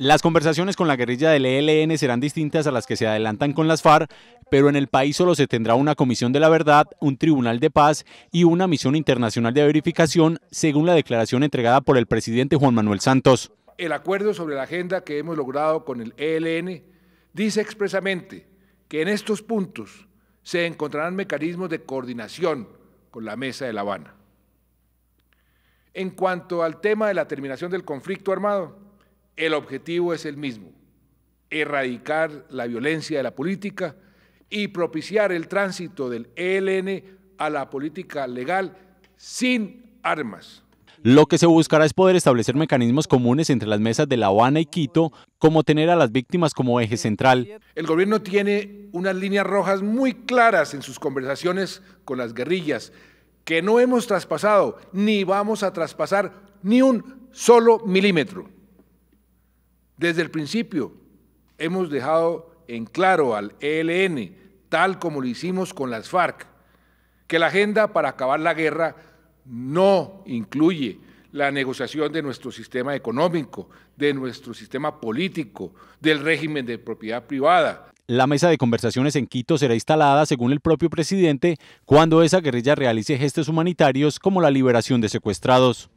Las conversaciones con la guerrilla del ELN serán distintas a las que se adelantan con las FARC, pero en el país solo se tendrá una comisión de la verdad, un tribunal de paz y una misión internacional de verificación, según la declaración entregada por el presidente Juan Manuel Santos. El acuerdo sobre la agenda que hemos logrado con el ELN dice expresamente que en estos puntos se encontrarán mecanismos de coordinación con la Mesa de La Habana. En cuanto al tema de la terminación del conflicto armado, el objetivo es el mismo, erradicar la violencia de la política y propiciar el tránsito del ELN a la política legal sin armas. Lo que se buscará es poder establecer mecanismos comunes entre las mesas de La Habana y Quito, como tener a las víctimas como eje central. El gobierno tiene unas líneas rojas muy claras en sus conversaciones con las guerrillas, que no hemos traspasado ni vamos a traspasar ni un solo milímetro. Desde el principio hemos dejado en claro al ELN, tal como lo hicimos con las FARC, que la agenda para acabar la guerra no incluye la negociación de nuestro sistema económico, de nuestro sistema político, del régimen de propiedad privada. La mesa de conversaciones en Quito será instalada, según el propio presidente, cuando esa guerrilla realice gestos humanitarios como la liberación de secuestrados.